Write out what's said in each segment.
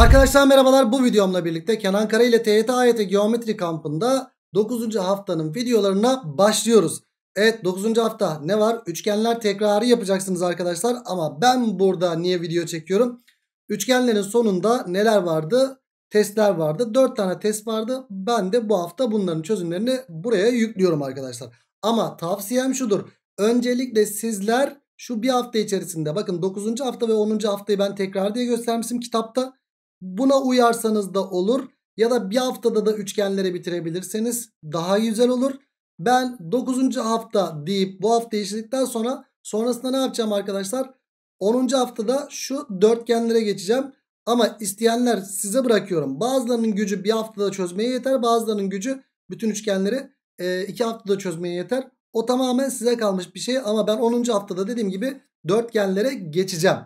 Arkadaşlar merhabalar bu videomla birlikte Kenan Kara ile TYT AYT Geometri Kampı'nda 9. haftanın videolarına başlıyoruz. Evet 9. hafta ne var? Üçgenler tekrarı yapacaksınız arkadaşlar ama ben burada niye video çekiyorum? Üçgenlerin sonunda neler vardı? Testler vardı. 4 tane test vardı. Ben de bu hafta bunların çözümlerini buraya yüklüyorum arkadaşlar. Ama tavsiyem şudur. Öncelikle sizler şu bir hafta içerisinde bakın 9. hafta ve 10. haftayı ben tekrar diye göstermişim kitapta. Buna uyarsanız da olur. Ya da bir haftada da üçgenlere bitirebilirseniz daha güzel olur. Ben 9. hafta deyip bu hafta işledikten sonra sonrasında ne yapacağım arkadaşlar? 10. haftada şu dörtgenlere geçeceğim. Ama isteyenler size bırakıyorum. Bazılarının gücü bir haftada çözmeye yeter. Bazılarının gücü bütün üçgenleri e, iki haftada çözmeye yeter. O tamamen size kalmış bir şey ama ben 10. haftada dediğim gibi dörtgenlere geçeceğim.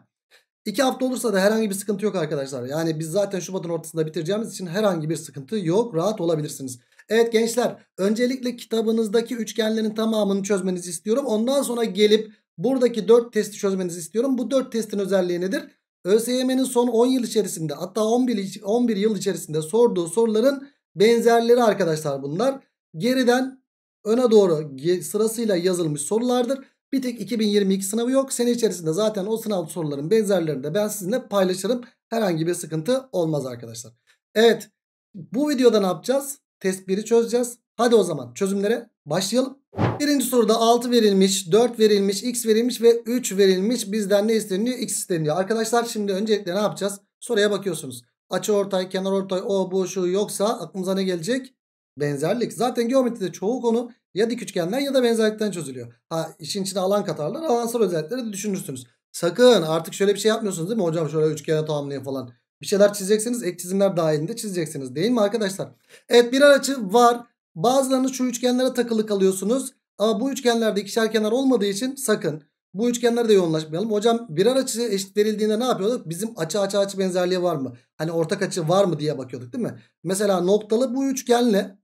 2 hafta olursa da herhangi bir sıkıntı yok arkadaşlar. Yani biz zaten Şubat'ın ortasında bitireceğimiz için herhangi bir sıkıntı yok. Rahat olabilirsiniz. Evet gençler öncelikle kitabınızdaki üçgenlerin tamamını çözmenizi istiyorum. Ondan sonra gelip buradaki 4 testi çözmenizi istiyorum. Bu 4 testin özelliği nedir? ÖSYM'nin son 10 yıl içerisinde hatta 11, 11 yıl içerisinde sorduğu soruların benzerleri arkadaşlar bunlar. Geriden öne doğru sırasıyla yazılmış sorulardır. Bir tek 2022 sınavı yok. Sene içerisinde zaten o sınav soruların benzerlerini de ben sizinle paylaşırım. Herhangi bir sıkıntı olmaz arkadaşlar. Evet bu videoda ne yapacağız? Test 1'i çözeceğiz. Hadi o zaman çözümlere başlayalım. Birinci soruda 6 verilmiş, 4 verilmiş, x verilmiş ve 3 verilmiş. Bizden ne isteniyor? x isteniyor. Arkadaşlar şimdi öncelikle ne yapacağız? Soruya bakıyorsunuz. Açı ortay, kenar ortay, o, bu, şu yoksa aklımıza ne gelecek? Benzerlik. Zaten geometride çoğu konu ya dik üçgenden ya da benzerlikten çözülüyor. Ha işin içine alan katarlar alansal özellikleri de düşünürsünüz. Sakın artık şöyle bir şey yapmıyorsunuz değil mi hocam şöyle üçgene tamamlayın falan. Bir şeyler çizeceksiniz ek çizimler dahilinde çizeceksiniz değil mi arkadaşlar? Evet birer açı var. Bazılarınız şu üçgenlere takılı kalıyorsunuz. Ama bu üçgenlerde ikişer kenar olmadığı için sakın bu üçgenlere de yoğunlaşmayalım. Hocam birer açı eşit verildiğinde ne yapıyorduk? Bizim açı açı açı benzerliği var mı? Hani ortak açı var mı diye bakıyorduk değil mi? Mesela noktalı bu üçgenle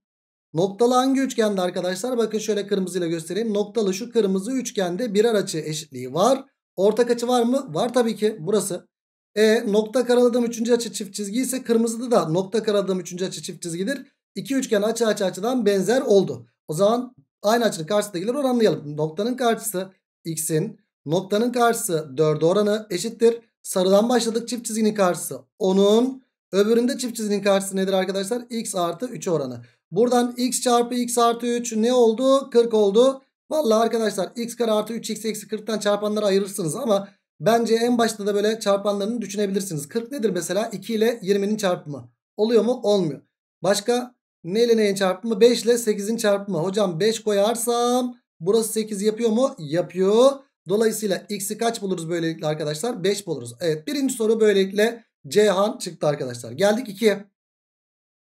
Noktalı hangi üçgende arkadaşlar? Bakın şöyle kırmızıyla göstereyim. Noktalı şu kırmızı üçgende birer açı eşitliği var. Ortak açı var mı? Var tabii ki. Burası. E nokta karaladığım üçüncü açı çift çizgi ise kırmızıda da nokta karaladığım üçüncü açı çift çizgidir. İki üçgen açı açı açıdan benzer oldu. O zaman aynı açının karşısındakileri oranlayalım. Noktanın karşısı x'in noktanın karşısı 4'e oranı eşittir. Sarıdan başladık çift çizginin karşısı onun öbüründe çift çizginin karşısı nedir arkadaşlar? x artı 3 oranı. Buradan x çarpı x artı 3 ne oldu? 40 oldu. Valla arkadaşlar x kare artı 3x eksi 40'tan çarpanları ayırırsınız ama bence en başta da böyle çarpanlarını düşünebilirsiniz. 40 nedir mesela? 2 ile 20'nin çarpımı. Oluyor mu? Olmuyor. Başka ne ile neyin çarpımı? 5 ile 8'in çarpımı. Hocam 5 koyarsam burası 8 yapıyor mu? Yapıyor. Dolayısıyla x'i kaç buluruz böylelikle arkadaşlar? 5 buluruz. Evet birinci soru böylelikle Ceyhan çıktı arkadaşlar. Geldik 2'ye.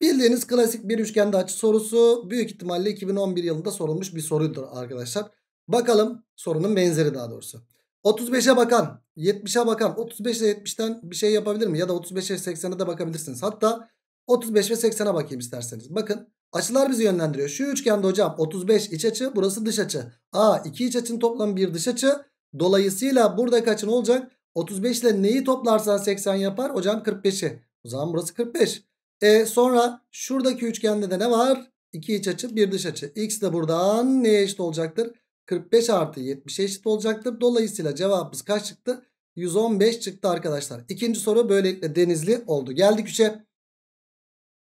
Bildiğiniz klasik bir üçgende açı sorusu büyük ihtimalle 2011 yılında sorulmuş bir sorudur arkadaşlar. Bakalım sorunun benzeri daha doğrusu. 35'e bakan, 70'e bakan, 35 ile 70'ten bir şey yapabilir mi? Ya da 35'e 80'e de bakabilirsiniz. Hatta 35 ve 80'e bakayım isterseniz. Bakın açılar bizi yönlendiriyor. Şu üçgende hocam 35 iç açı, burası dış açı. A iki iç açının toplamı bir dış açı. Dolayısıyla burada kaçın olacak? 35 ile neyi toplarsan 80 yapar? Hocam 45'i. O zaman burası 45. E sonra şuradaki üçgende de ne var? İki iç açı bir dış açı. X de buradan neye eşit olacaktır? 45 artı 70'e eşit olacaktır. Dolayısıyla cevabımız kaç çıktı? 115 çıktı arkadaşlar. İkinci soru böylelikle denizli oldu. Geldik 3'e.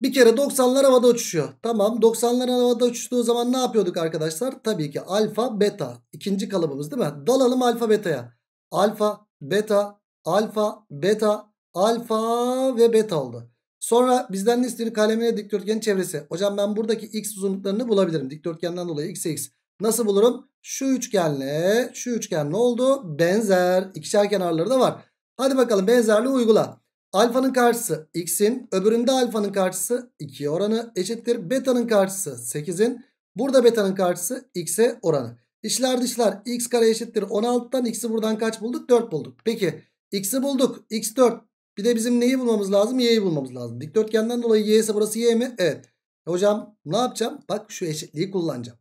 Bir kere 90'lar havada uçuşuyor. Tamam 90'lar havada uçuştuğu zaman ne yapıyorduk arkadaşlar? Tabii ki alfa beta. ikinci kalıbımız değil mi? Dalalım alfa beta'ya. Alfa beta alfa beta alfa ve beta oldu. Sonra bizden ne istiyor kalemine dikdörtgenin çevresi. Hocam ben buradaki x uzunluklarını bulabilirim. Dikdörtgenden dolayı x'e x. Nasıl bulurum? Şu üçgenle şu üçgen ne oldu? Benzer. ikişer kenarları da var. Hadi bakalım benzerliği uygula. Alfanın karşısı x'in. Öbüründe alfanın karşısı 2 oranı eşittir. Beta'nın karşısı 8'in. Burada beta'nın karşısı x'e oranı. İşler dışlar x kare eşittir 16'dan x'i buradan kaç bulduk? 4 bulduk. Peki x'i bulduk. x 4 bir de bizim neyi bulmamız lazım? Y'yi bulmamız lazım. Dikdörtgenden dolayı Y ise burası Y mi? Evet. E hocam ne yapacağım? Bak şu eşitliği kullanacağım.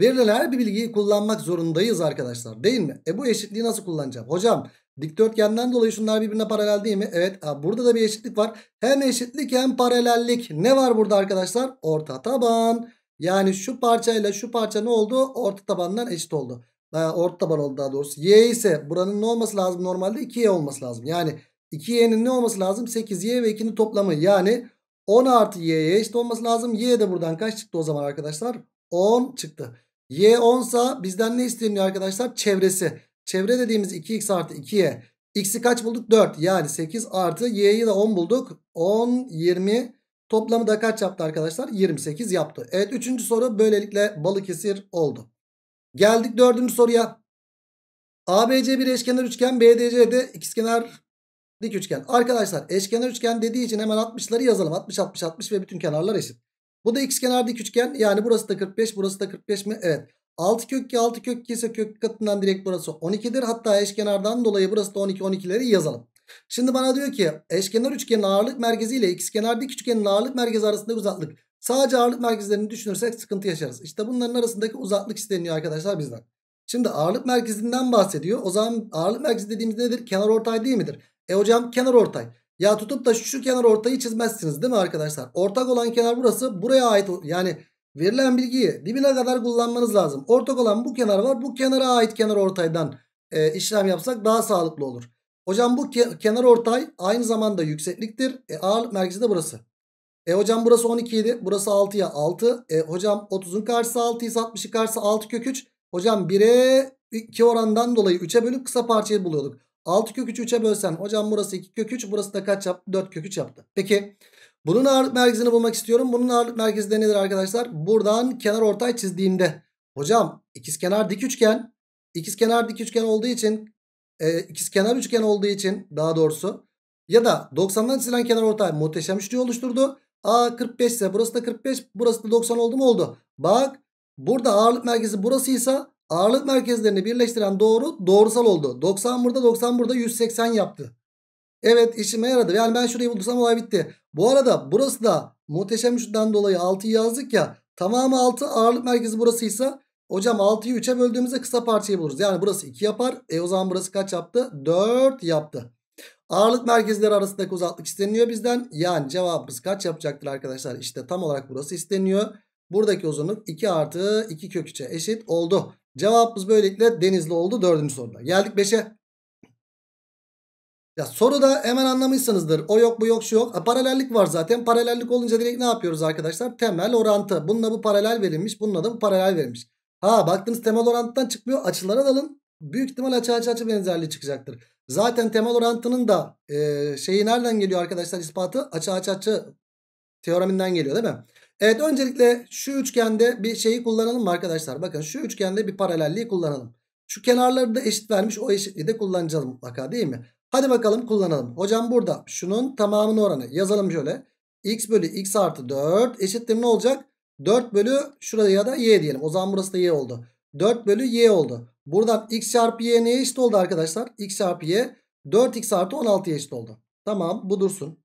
Verilen her bir bilgiyi kullanmak zorundayız arkadaşlar. Değil mi? E bu eşitliği nasıl kullanacağım? Hocam dikdörtgenden dolayı şunlar birbirine paralel değil mi? Evet. burada da bir eşitlik var. Hem eşitlik hem paralellik. Ne var burada arkadaşlar? Orta taban. Yani şu parçayla şu parça ne oldu? Orta tabandan eşit oldu. Orta taban oldu daha doğrusu. Y ise buranın ne olması lazım? Normalde 2Y olması lazım. Yani 2y'nin ne olması lazım? 8y ve 2'nin toplamı. Yani 10 artı y'ye eşit olması lazım. Y de buradan kaç çıktı o zaman arkadaşlar? 10 çıktı. Y 10 sa bizden ne isteniyor arkadaşlar? Çevresi. Çevre dediğimiz 2x artı 2y. X'i kaç bulduk? 4. Yani 8 artı y'yi de 10 bulduk. 10, 20. Toplamı da kaç yaptı arkadaşlar? 28 yaptı. Evet 3. soru böylelikle Balıkesir oldu. Geldik 4. soruya. ABC bir eşkenar üçgen, BDC de ikizkenar dik üçgen. Arkadaşlar eşkenar üçgen dediği için hemen 60'ları yazalım. 60 60 60 ve bütün kenarlar eşit. Bu da x ikizkenar dik üçgen. Yani burası da 45, burası da 45 mi? Evet. 6 kök 2 6 kök 2 ise kök katından direkt burası 12'dir. Hatta eşkenardan dolayı burası da 12 12'leri yazalım. Şimdi bana diyor ki eşkenar üçgenin ağırlık merkezi ile x ikizkenar dik üçgenin ağırlık merkezi arasındaki uzaklık. Sadece ağırlık merkezlerini düşünürsek sıkıntı yaşarız. İşte bunların arasındaki uzaklık isteniyor arkadaşlar bizden. Şimdi ağırlık merkezinden bahsediyor. O zaman ağırlık merkezi dediğimiz nedir? Kenar ortay değil midir? E hocam kenar ortay. Ya tutup da şu kenar ortayı çizmezsiniz değil mi arkadaşlar? Ortak olan kenar burası. Buraya ait yani verilen bilgiyi dibine kadar kullanmanız lazım. Ortak olan bu kenar var. Bu kenara ait kenar ortaydan e, işlem yapsak daha sağlıklı olur. Hocam bu ke kenar ortay aynı zamanda yüksekliktir. E, ağırlık merkezi de burası. E hocam burası 12 idi. Burası 6'ya 6. E hocam 30'un karşısı 6 ise 60'ın karşısı 6 kök 3. Hocam 1'e 2 orandan dolayı 3'e bölüp kısa parçayı buluyorduk. 6 kök 3 3'e bölsen hocam burası 2 kök 3 burası da kaç yaptı? 4 kök 3 yaptı. Peki bunun ağırlık merkezini bulmak istiyorum. Bunun ağırlık merkezi de nedir arkadaşlar? Buradan kenar ortay çizdiğimde hocam ikizkenar dik üçgen ikizkenar dik üçgen olduğu için e, ikizkenar üçgen olduğu için daha doğrusu ya da 90'dan çizilen kenar ortay muhteşem üçlü oluşturdu. A 45 ise burası da 45 burası da 90 oldu mu oldu. Bak burada ağırlık merkezi burasıysa Ağırlık merkezlerini birleştiren doğru doğrusal oldu. 90 burada 90 burada 180 yaptı. Evet işime yaradı. Yani ben şurayı bulursam olay bitti. Bu arada burası da muhteşem üçlüden dolayı 6'yı yazdık ya. Tamamı 6 ağırlık merkezi burasıysa hocam 6'yı 3'e böldüğümüzde kısa parçayı buluruz. Yani burası 2 yapar. E o zaman burası kaç yaptı? 4 yaptı. Ağırlık merkezleri arasındaki uzaklık isteniyor bizden. Yani cevabımız kaç yapacaktır arkadaşlar? İşte tam olarak burası isteniyor. Buradaki uzunluk 2 artı 2 kök 3'e eşit oldu. Cevabımız böylelikle Denizli oldu dördüncü soruda. Geldik beşe. Ya soruda hemen anlamışsınızdır. O yok bu yok şu yok. paralellik var zaten. Paralellik olunca direkt ne yapıyoruz arkadaşlar? Temel orantı. Bununla bu paralel verilmiş. Bununla da bu paralel verilmiş. Ha baktınız temel orantıdan çıkmıyor. Açılara dalın. Büyük ihtimal açı açı açı benzerliği çıkacaktır. Zaten temel orantının da e, şeyi nereden geliyor arkadaşlar ispatı? Açı açı açı teoreminden geliyor değil mi? Evet öncelikle şu üçgende bir şeyi kullanalım mı arkadaşlar? Bakın şu üçgende bir paralelliği kullanalım. Şu kenarları da eşit vermiş o eşitliği de kullanacağız mutlaka değil mi? Hadi bakalım kullanalım. Hocam burada şunun tamamının oranı yazalım şöyle. x bölü x artı 4 eşittir ne olacak? 4 bölü şuraya da y diyelim. O zaman burası da y oldu. 4 bölü y oldu. Buradan x çarpı y neye eşit oldu arkadaşlar? x çarpı y 4x artı 16'ya eşit oldu. Tamam bu dursun.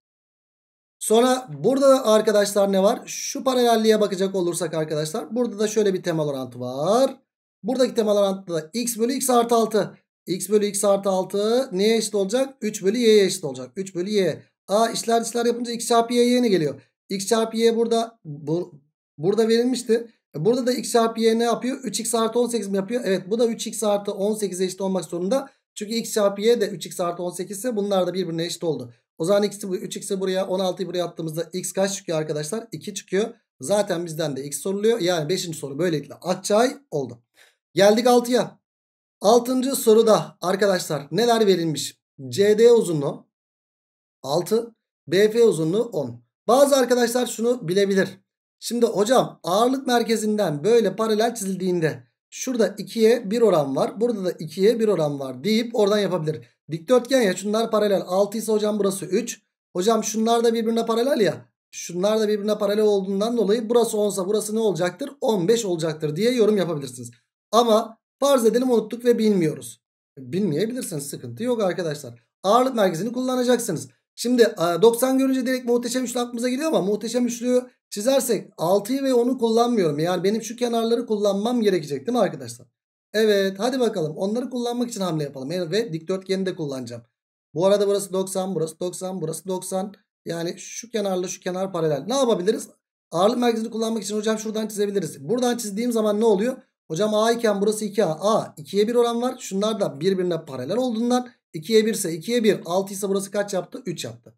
Sonra burada arkadaşlar ne var? Şu paralelliğe bakacak olursak arkadaşlar. Burada da şöyle bir temel orantı var. Buradaki temel orantıda da x bölü x artı 6. x bölü x artı 6 neye eşit olacak? 3 bölü y'ye eşit olacak. 3 bölü y. A işler işler yapınca x çarpı y yeni geliyor. x çarpı y burada bu, burada verilmişti. Burada da x çarpı y ne yapıyor? 3x artı 18 mi yapıyor? Evet bu da 3x artı 18'e eşit olmak zorunda. Çünkü x çarpı y de 3x artı 18 ise bunlar da birbirine eşit oldu. O zaman x'i bu 3x'i buraya 16'yı buraya attığımızda x kaç çıkıyor arkadaşlar? 2 çıkıyor. Zaten bizden de x soruluyor. Yani 5. soru böylelikle açay oldu. Geldik 6'ya. 6. soruda arkadaşlar neler verilmiş? CD uzunluğu 6, BF uzunluğu 10. Bazı arkadaşlar şunu bilebilir. Şimdi hocam ağırlık merkezinden böyle paralel çizildiğinde şurada 2'ye 1 oran var. Burada da 2'ye 1 oran var deyip oradan yapabilir. Dikdörtgen ya şunlar paralel. 6 ise hocam burası 3. Hocam şunlar da birbirine paralel ya. Şunlar da birbirine paralel olduğundan dolayı burası 10 ise burası ne olacaktır? 15 olacaktır diye yorum yapabilirsiniz. Ama farz edelim unuttuk ve bilmiyoruz. Bilmeyebilirsiniz sıkıntı yok arkadaşlar. Ağırlık merkezini kullanacaksınız. Şimdi 90 e, görünce direkt muhteşem üçlü aklımıza geliyor ama muhteşem üçlüyü çizersek 6'yı ve 10'u kullanmıyorum. Yani benim şu kenarları kullanmam gerekecek değil mi arkadaşlar? Evet hadi bakalım onları kullanmak için hamle yapalım. ve dikdörtgeni de kullanacağım. Bu arada burası 90 burası 90 burası 90. Yani şu kenarla şu kenar paralel. Ne yapabiliriz? Ağırlık merkezini kullanmak için hocam şuradan çizebiliriz. Buradan çizdiğim zaman ne oluyor? Hocam A iken burası 2A. A 2'ye 1 oran var. Şunlar da birbirine paralel olduğundan 2'ye 1 ise 2'ye 1. 6 ise burası kaç yaptı? 3 yaptı.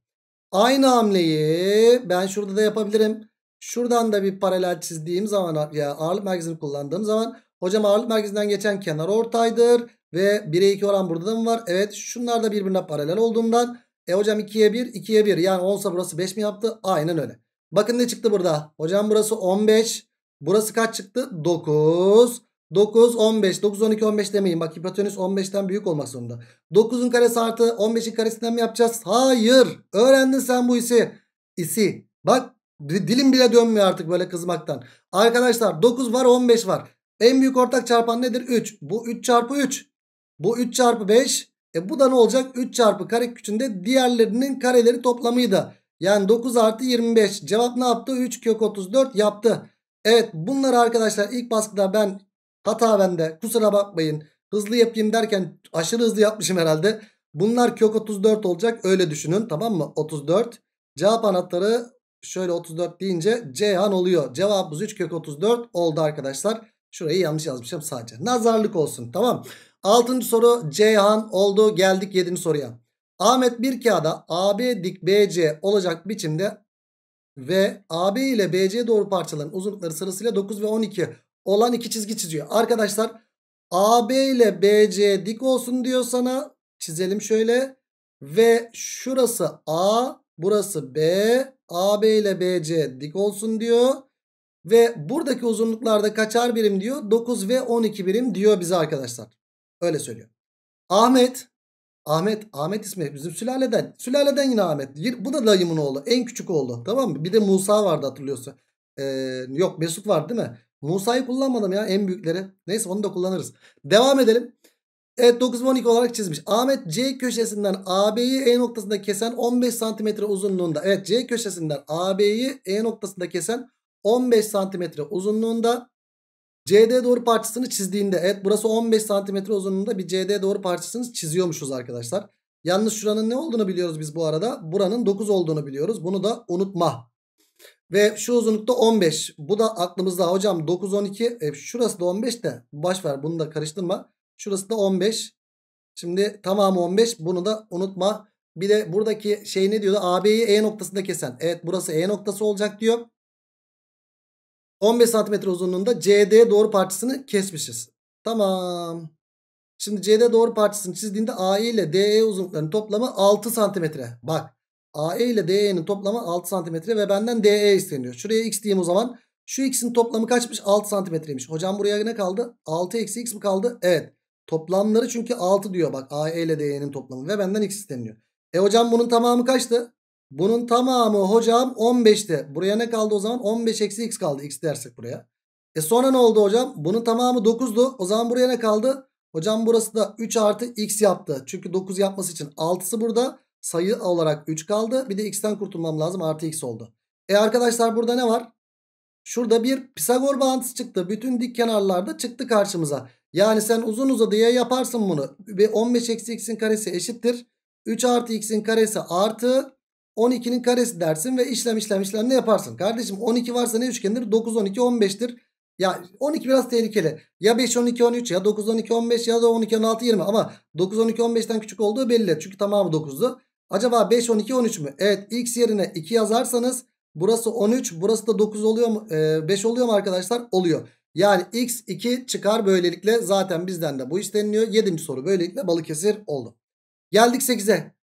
Aynı hamleyi ben şurada da yapabilirim. Şuradan da bir paralel çizdiğim zaman ya ağırlık merkezini kullandığım zaman Hocam ağırlık merkezinden geçen kenar ortaydır. Ve 1'e 2 oran burada da mı var? Evet şunlar da birbirine paralel olduğundan. E hocam 2'ye 1 2'ye 1 yani olsa burası 5 mi yaptı? Aynen öyle. Bakın ne çıktı burada. Hocam burası 15. Burası kaç çıktı? 9. 9, 15. 9, 12, 15 demeyin. Bak hipotenüs 15'ten büyük olmak zorunda. 9'un karesi artı 15'in karesinden mi yapacağız? Hayır. Öğrendin sen bu isi. İsi. Bak dilim bile dönmüyor artık böyle kızmaktan. Arkadaşlar 9 var 15 var. En büyük ortak çarpan nedir? 3. Bu 3 çarpı 3. Bu 3 çarpı 5. E bu da ne olacak? 3 çarpı kare küçüğünde diğerlerinin kareleri toplamıydı. Yani 9 artı 25. Cevap ne yaptı? 3 kök 34 yaptı. Evet bunları arkadaşlar ilk baskıda ben hata bende kusura bakmayın. Hızlı yapayım derken aşırı hızlı yapmışım herhalde. Bunlar kök 34 olacak öyle düşünün tamam mı? 34. Cevap anahtarı şöyle 34 deyince Ceyhan oluyor. Cevabımız 3 kök 34 oldu arkadaşlar. Şurayı yanlış yazmışım sadece. Nazarlık olsun tamam. Altıncı soru Ceyhan oldu. Geldik yedinci soruya. Ahmet bir kağıda AB dik BC olacak biçimde ve AB ile BC doğru parçaların uzunlukları sırasıyla 9 ve 12 olan iki çizgi çiziyor. Arkadaşlar AB ile BC dik olsun diyor sana. Çizelim şöyle. Ve şurası A, burası B. AB ile BC dik olsun diyor. Ve buradaki uzunluklarda kaçar birim diyor? 9 ve 12 birim diyor bize arkadaşlar. Öyle söylüyor. Ahmet. Ahmet. Ahmet ismi bizim sülaleden. Sülaleden yine Ahmet. Bu da dayımın oğlu. En küçük oğlu. Tamam mı? Bir de Musa vardı hatırlıyorsun. Ee, yok Mesut var değil mi? Musa'yı kullanmadım ya en büyükleri. Neyse onu da kullanırız. Devam edelim. Evet 9 ve 12 olarak çizmiş. Ahmet C köşesinden AB'yi E noktasında kesen 15 cm uzunluğunda. Evet C köşesinden AB'yi E noktasında kesen 15 santimetre uzunluğunda CD doğru parçasını çizdiğinde evet burası 15 santimetre uzunluğunda bir CD doğru parçasını çiziyormuşuz arkadaşlar. Yalnız şuranın ne olduğunu biliyoruz biz bu arada. Buranın 9 olduğunu biliyoruz. Bunu da unutma. Ve şu uzunlukta 15. Bu da aklımızda hocam 9 12. E, şurası da 15 de baş ver bunu da karıştırma. Şurası da 15. Şimdi tamamı 15. Bunu da unutma. Bir de buradaki şey ne diyordu? AB'yi E noktasında kesen. Evet burası E noktası olacak diyor. 15 santimetre uzunluğunda CD doğru parçasını kesmişiz. Tamam. Şimdi CD doğru parçasını çizdiğinde AE ile DE uzunluklarının toplamı 6 santimetre. Bak AE ile DE'nin toplamı 6 santimetre ve benden DE isteniyor. Şuraya x diyeyim o zaman. Şu x'in toplamı kaçmış? 6 santimetreymiş. Hocam buraya ne kaldı? 6 eksi x mi kaldı? Evet. Toplamları çünkü 6 diyor bak AE ile DE'nin toplamı ve benden x isteniyor. E hocam bunun tamamı kaçtı? Bunun tamamı hocam 15'te. Buraya ne kaldı o zaman? 15 eksi x kaldı. X dersek buraya. E sonra ne oldu hocam? Bunun tamamı 9'du. O zaman buraya ne kaldı? Hocam burası da 3 artı x yaptı. Çünkü 9 yapması için 6'sı burada. Sayı olarak 3 kaldı. Bir de x'ten kurtulmam lazım. Artı x oldu. E arkadaşlar burada ne var? Şurada bir Pisagor bağıntısı çıktı. Bütün dik kenarlarda çıktı karşımıza. Yani sen uzun uzadıya yaparsın bunu. Ve 15 eksi x'in karesi eşittir. 3 artı x'in karesi artı 12'nin karesi dersin ve işlem işlem işlem ne yaparsın? Kardeşim 12 varsa ne üçgendir? 9, 12, 15'tir. Ya 12 biraz tehlikeli. Ya 5, 12, 13 ya 9, 12, 15 ya da 12, 16, 20 ama 9, 12, 15'ten küçük olduğu belli. Çünkü tamamı 9'du. Acaba 5, 12, 13 mü? Evet x yerine 2 yazarsanız burası 13 burası da 9 oluyor mu? Ee, 5 oluyor mu arkadaşlar? Oluyor. Yani x 2 çıkar böylelikle zaten bizden de bu isteniliyor. 7. soru böylelikle Balıkesir oldu. Geldik 8'e.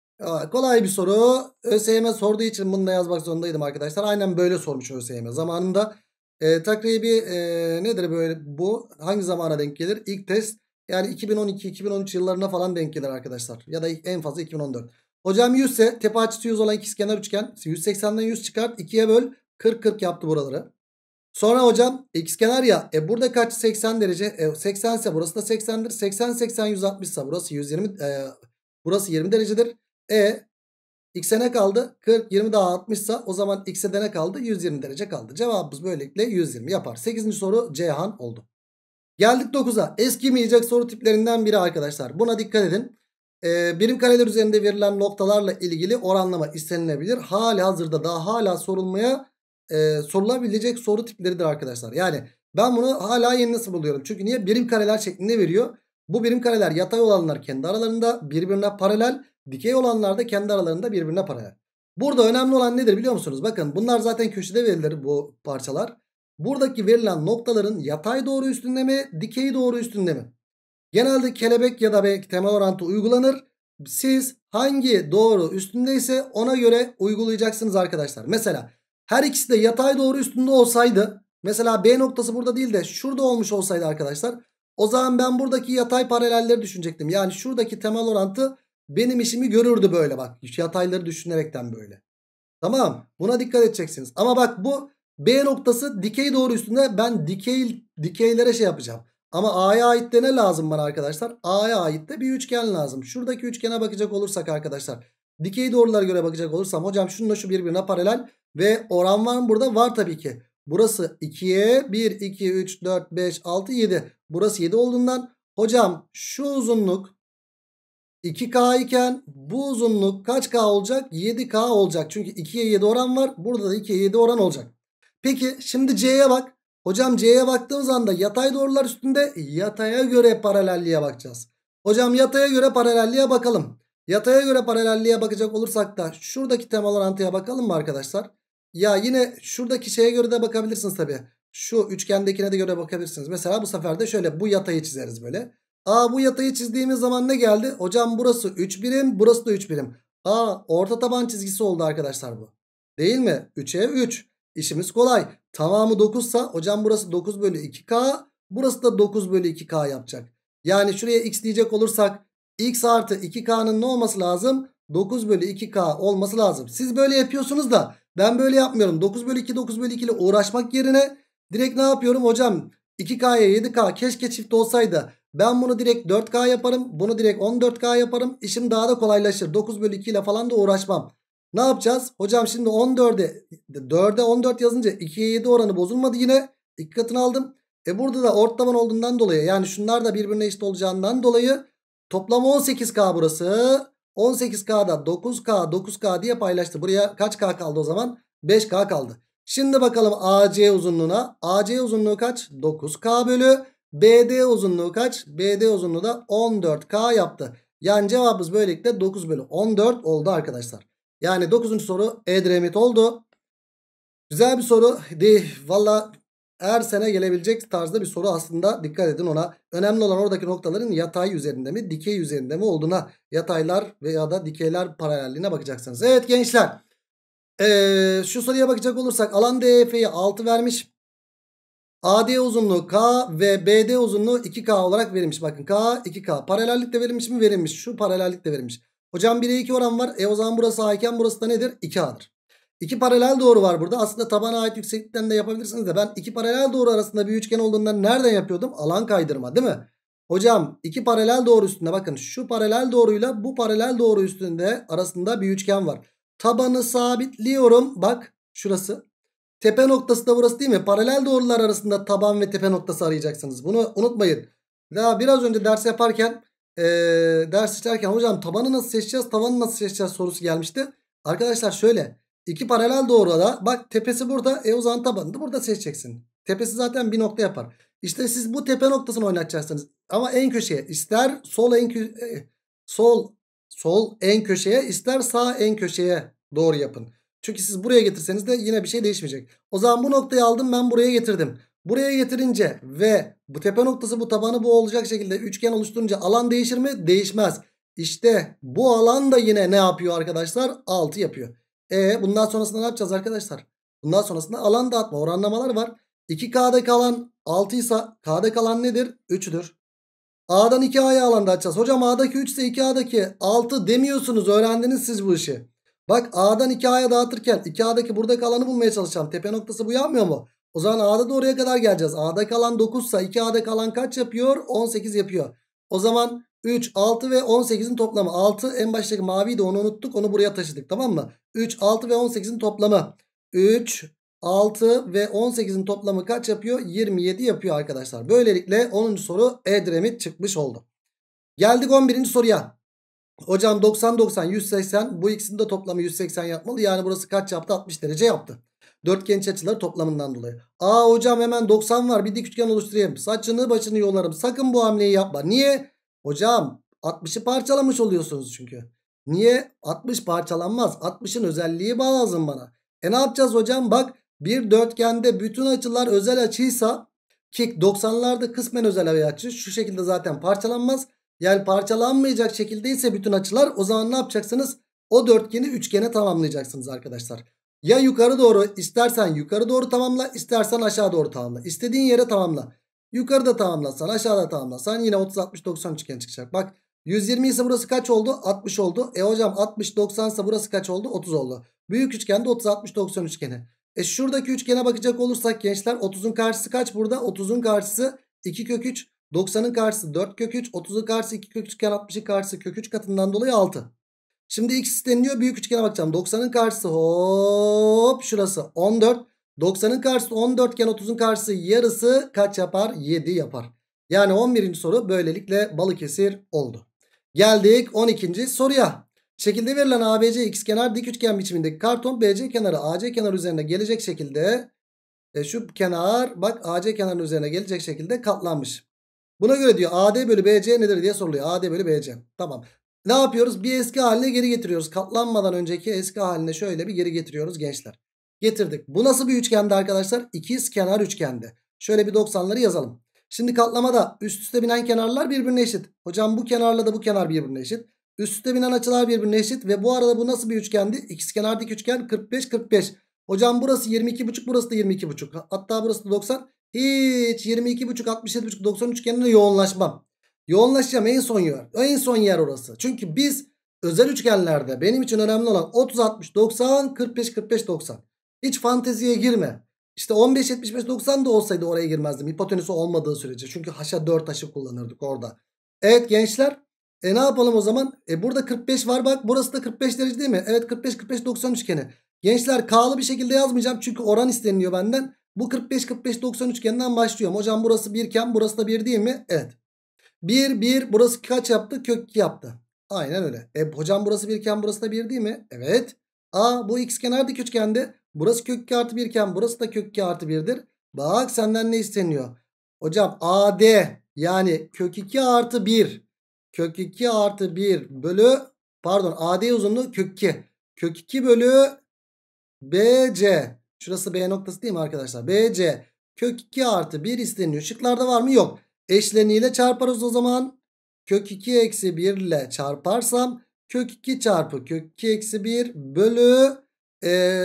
Kolay bir soru. ÖSYM sorduğu için bunu da yazmak zorundaydım arkadaşlar. Aynen böyle sormuş ÖSYM zamanında. E, takribi e, nedir böyle bu? Hangi zamana denk gelir? İlk test yani 2012-2013 yıllarına falan denk gelir arkadaşlar. Ya da en fazla 2014. Hocam 100 ise tepe açısı 100 olan ikizkenar üçgen. 180'den 100 çıkart 2'ye böl. 40-40 yaptı buraları. Sonra hocam ikizkenar ya. E burada kaç? 80 derece. E, 80 ise burası da 80'dir. 80-80-160 ise burası 120 e, burası 20 derecedir. E x'e ne kaldı? 40 20 daha 60 sa o zaman x'e de ne kaldı? 120 derece kaldı. Cevabımız böylelikle 120 yapar. 8. soru Cihan oldu. Geldik 9'a. Eskimeyecek soru tiplerinden biri arkadaşlar. Buna dikkat edin. Ee, birim kareler üzerinde verilen noktalarla ilgili oranlama istenilebilir. hala hazırda daha hala sorulmaya e, sorulabilecek soru tipleridir arkadaşlar. Yani ben bunu hala yeni nasıl buluyorum. Çünkü niye? Birim kareler şeklinde veriyor. Bu birim kareler yatay olanlar kendi aralarında birbirine paralel. Dikey olanlar da kendi aralarında birbirine paralel. Burada önemli olan nedir biliyor musunuz? Bakın bunlar zaten köşede verilir bu parçalar. Buradaki verilen noktaların yatay doğru üstünde mi, dikey doğru üstünde mi? Genelde kelebek ya da belki temel orantı uygulanır. Siz hangi doğru üstündeyse ona göre uygulayacaksınız arkadaşlar. Mesela her ikisi de yatay doğru üstünde olsaydı. Mesela B noktası burada değil de şurada olmuş olsaydı arkadaşlar. O zaman ben buradaki yatay paralelleri düşünecektim. Yani şuradaki temel orantı benim işimi görürdü böyle bak. Yatayları düşünerekten böyle. Tamam buna dikkat edeceksiniz. Ama bak bu B noktası dikey doğru üstünde ben dikey dikeylere şey yapacağım. Ama A'ya ait de ne lazım bana arkadaşlar? A'ya ait de bir üçgen lazım. Şuradaki üçgene bakacak olursak arkadaşlar. Dikey doğrulara göre bakacak olursam hocam şununla şu birbirine paralel ve oran var mı burada? Var tabii ki. Burası 2'ye 1, 2, 3, 4, 5, 6, 7. Burası 7 olduğundan hocam şu uzunluk 2K iken bu uzunluk kaç K olacak? 7K olacak. Çünkü 2'ye 7 oran var. Burada da 2'ye 7 oran olacak. Peki şimdi C'ye bak. Hocam C'ye baktığımız anda yatay doğrular üstünde yataya göre paralelliğe bakacağız. Hocam yataya göre paralelliğe bakalım. Yataya göre paralelliğe bakacak olursak da şuradaki temalar orantıya bakalım mı arkadaşlar? Ya yine şuradaki şeye göre de bakabilirsiniz tabi. Şu üçgendekine de göre bakabilirsiniz. Mesela bu sefer de şöyle bu yatayı çizeriz böyle. Aa bu yatayı çizdiğimiz zaman ne geldi? Hocam burası 3 birim burası da 3 birim. Aa orta taban çizgisi oldu arkadaşlar bu. Değil mi? 3'e 3. İşimiz kolay. Tamamı 9 sa hocam burası 9 bölü 2K. Burası da 9 bölü 2K yapacak. Yani şuraya x diyecek olursak x artı 2K'nın ne olması lazım? 9 bölü 2K olması lazım. Siz böyle yapıyorsunuz da ben böyle yapmıyorum. 9 bölü 2 9 bölü 2 ile uğraşmak yerine direkt ne yapıyorum hocam? 2K'ya 7K keşke çift olsaydı. Ben bunu direkt 4K yaparım. Bunu direkt 14K yaparım. İşim daha da kolaylaşır. 9 bölü 2 ile falan da uğraşmam. Ne yapacağız? Hocam şimdi 14'e 4'e 14 yazınca 2'ye 7 oranı bozulmadı yine. 2 katını aldım. E burada da ortalaman olduğundan dolayı yani şunlar da birbirine eşit olacağından dolayı toplam 18K burası. 18K'dan 9K 9K diye paylaştı. Buraya kaç K kaldı o zaman? 5K kaldı. Şimdi bakalım AC uzunluğuna. AC uzunluğu kaç? 9K bölü. BD uzunluğu kaç? BD uzunluğu da 14K yaptı. Yani cevabımız böylelikle 9 bölü 14 oldu arkadaşlar. Yani 9. soru Edremit oldu. Güzel bir soru. Valla er sene gelebilecek tarzda bir soru aslında dikkat edin ona. Önemli olan oradaki noktaların yatay üzerinde mi dikey üzerinde mi olduğuna yataylar veya da dikeyler paralelliğine bakacaksınız. Evet gençler ee, şu soruya bakacak olursak alan DEF'ye 6 vermiş. AD uzunluğu K ve BD uzunluğu 2K olarak verilmiş. Bakın K 2K paralellik de verilmiş mi verilmiş şu paralellik de verilmiş. Hocam 1'e 2 oran var. E o zaman burası A iken burası da nedir? 2A'dır. İki paralel doğru var burada. Aslında tabana ait yükseklikten de yapabilirsiniz de ben iki paralel doğru arasında bir üçgen olduğundan nereden yapıyordum? Alan kaydırma değil mi? Hocam iki paralel doğru üstünde bakın şu paralel doğruyla bu paralel doğru üstünde arasında bir üçgen var. Tabanı sabitliyorum. Bak şurası. Tepe noktası da burası değil mi? Paralel doğrular arasında taban ve tepe noktası arayacaksınız. Bunu unutmayın. Daha biraz önce ders yaparken ee, ders seçerken hocam tabanı nasıl seçeceğiz tabanı nasıl seçeceğiz sorusu gelmişti. Arkadaşlar şöyle İki paralel doğruda bak tepesi burada. E o zaman tabanını burada seçeceksin. Tepesi zaten bir nokta yapar. İşte siz bu tepe noktasını oynatacaksınız. Ama en köşeye ister sol en kö e, sol sol en köşeye ister sağ en köşeye doğru yapın. Çünkü siz buraya getirseniz de yine bir şey değişmeyecek. O zaman bu noktayı aldım ben buraya getirdim. Buraya getirince ve bu tepe noktası bu tabanı bu olacak şekilde üçgen oluşturunca alan değişir mi? Değişmez. İşte bu alan da yine ne yapıyor arkadaşlar? 6 yapıyor. E bundan sonrasında ne yapacağız arkadaşlar? Bundan sonrasında alan dağıtma oranlamalar var. 2K'da kalan 6 ise K'da kalan nedir? 3'dür. A'dan 2A'ya alan dağıtacağız. Hocam A'daki 3 ise 2A'daki 6 demiyorsunuz. Öğrendiniz siz bu işi. Bak A'dan 2A'ya dağıtırken 2A'daki burada kalanı bulmaya çalışacağım. Tepe noktası bu yapmıyor mu? O zaman A'da da oraya kadar geleceğiz. A'da kalan 9 ise 2A'da kalan kaç yapıyor? 18 yapıyor. O zaman 3, 6 ve 18'in toplamı. 6 en baştaki mavi de onu unuttuk. Onu buraya taşıdık tamam mı? 3, 6 ve 18'in toplamı. 3, 6 ve 18'in toplamı kaç yapıyor? 27 yapıyor arkadaşlar. Böylelikle 10. soru Edremit çıkmış oldu. Geldik 11. soruya. Hocam 90, 90, 180 bu ikisinin de toplamı 180 yapmalı. Yani burası kaç yaptı? 60 derece yaptı. Dörtgen iç açıları toplamından dolayı. Aa hocam hemen 90 var bir dik üçgen oluşturayım. Saçını başını yolarım. Sakın bu hamleyi yapma. Niye? Hocam 60'ı parçalamış oluyorsunuz çünkü. Niye? 60 parçalanmaz. 60'ın özelliği lazım bana. E ne yapacağız hocam? Bak bir dörtgende bütün açılar özel açıysa ki 90'larda kısmen özel açı şu şekilde zaten parçalanmaz. Yani parçalanmayacak şekilde ise bütün açılar o zaman ne yapacaksınız? O dörtgeni üçgene tamamlayacaksınız arkadaşlar. Ya yukarı doğru istersen yukarı doğru tamamla istersen aşağı doğru tamamla. İstediğin yere tamamla. Yukarıda tamamlasan aşağıda tamamlasan yine 30-60-90 üçgen çıkacak. Bak 120 ise burası kaç oldu? 60 oldu. E hocam 60-90 ise burası kaç oldu? 30 oldu. Büyük üçgende 30-60-90 üçgeni. E şuradaki üçgene bakacak olursak gençler 30'un karşısı kaç burada? 30'un karşısı 2 kök 3. 90'ın karşısı 4 kök 3. 30'un karşısı 2 kök 3 iken 60'ın karşısı kök 3 katından dolayı 6. Şimdi x isteniliyor. Büyük üçgene bakacağım. 90'ın karşısı hop şurası 14. 90'ın karşısı 14 iken 30'un karşısı yarısı kaç yapar? 7 yapar. Yani 11. soru böylelikle Balıkesir oldu. Geldik 12. soruya. Şekilde verilen ABC kenar dik üçgen biçimindeki karton BC kenarı AC kenarı üzerine gelecek şekilde e, şu kenar bak AC kenarının üzerine gelecek şekilde katlanmış. Buna göre diyor AD bölü BC nedir diye soruluyor. AD bölü BC. Tamam. Ne yapıyoruz? Bir eski haline geri getiriyoruz. Katlanmadan önceki eski haline şöyle bir geri getiriyoruz gençler getirdik. Bu nasıl bir üçgende arkadaşlar? İkiz kenar üçgende. Şöyle bir 90'ları yazalım. Şimdi katlamada üst üste binen kenarlar birbirine eşit. Hocam bu kenarla da bu kenar birbirine eşit. Üst üste binen açılar birbirine eşit. Ve bu arada bu nasıl bir üçgendi? İkizkenar dik üçgen 45-45. Hocam burası 22,5 burası da 22,5. Hatta burası da 90. Hiç 22,5 67,5 90 üçgenine yoğunlaşmam. Yoğunlaşacağım en son yer. En son yer orası. Çünkü biz özel üçgenlerde benim için önemli olan 30 60 90 45 45 90. Hiç fanteziye girme. İşte 15 75 90 da olsaydı oraya girmezdim. Hipotenüsü olmadığı sürece. Çünkü haşa 4 taşı kullanırdık orada. Evet gençler. E ne yapalım o zaman? E burada 45 var bak. Burası da 45 derece değil mi? Evet 45 45 90 üçgeni. Gençler K'lı bir şekilde yazmayacağım. Çünkü oran isteniliyor benden. Bu 45 45 90 üçgeninden başlıyorum. Hocam burası 1 iken burası da 1 değil mi? Evet. 1 1 burası kaç yaptı? Kök 2 yaptı. Aynen öyle. E hocam burası 1 iken burası da 1 değil mi? Evet. A bu x kenardaki üçgende Burası kök 2 artı 1 iken burası da kök 2 artı 1'dir. Bak senden ne isteniyor? Hocam AD yani kök 2 artı 1. Kök 2 artı 1 bölü pardon AD uzunluğu kök 2. Kök 2 bölü BC. Şurası B noktası değil mi arkadaşlar? BC kök 2 artı 1 isteniyor. Şıklarda var mı? Yok. Eşleniyle çarparız o zaman. Kök 2 eksi 1 ile çarparsam kök 2 çarpı kök 2 eksi 1 bölü e,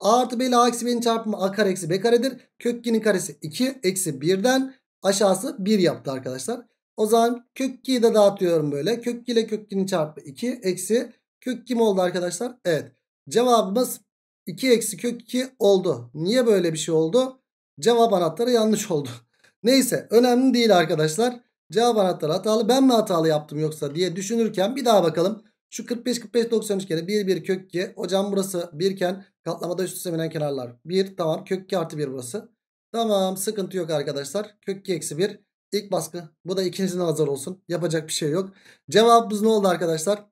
A artı B ile A eksi B'nin çarpımı A kare eksi B karedir. Kök 2'nin karesi 2 eksi 1'den aşağısı 1 yaptı arkadaşlar. O zaman kök 2'yi de dağıtıyorum böyle. Kök 2 ile kök 2'nin çarpı 2 eksi kök 2 mi oldu arkadaşlar? Evet. Cevabımız 2 eksi kök 2 oldu. Niye böyle bir şey oldu? Cevap anahtarı yanlış oldu. Neyse önemli değil arkadaşlar. Cevap anahtarı hatalı ben mi hatalı yaptım yoksa diye düşünürken bir daha bakalım. Şu 45 45 93 kere 1 1 kök 2. Hocam burası 1 iken katlamada üst üste binen kenarlar 1. Tamam kök 2 artı 1 burası. Tamam sıkıntı yok arkadaşlar. Kök 2 eksi 1 İlk baskı. Bu da ikincisine hazır olsun. Yapacak bir şey yok. Cevabımız ne oldu arkadaşlar?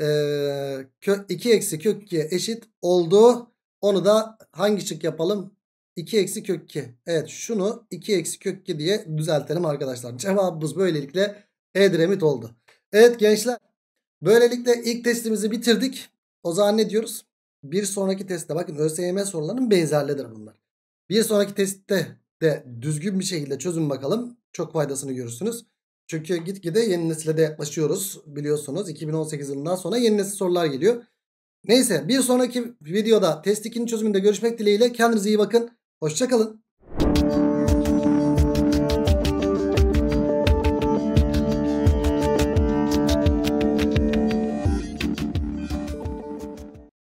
Ee, kök 2 eksi kök 2 eşit oldu. Onu da hangi çık yapalım? 2 eksi kök 2. Evet şunu 2 eksi kök 2 diye düzeltelim arkadaşlar. Cevabımız böylelikle Edremit oldu. Evet gençler Böylelikle ilk testimizi bitirdik. O zaman ne diyoruz? Bir sonraki testte bakın ÖSYM sorularının benzerleridir bunlar. Bir sonraki testte de düzgün bir şekilde çözün bakalım. Çok faydasını görürsünüz. Çünkü gitgide yeni nesile de yaklaşıyoruz biliyorsunuz. 2018 yılından sonra yeni nesil sorular geliyor. Neyse bir sonraki videoda test 2'nin çözümünde görüşmek dileğiyle. Kendinize iyi bakın. Hoşçakalın.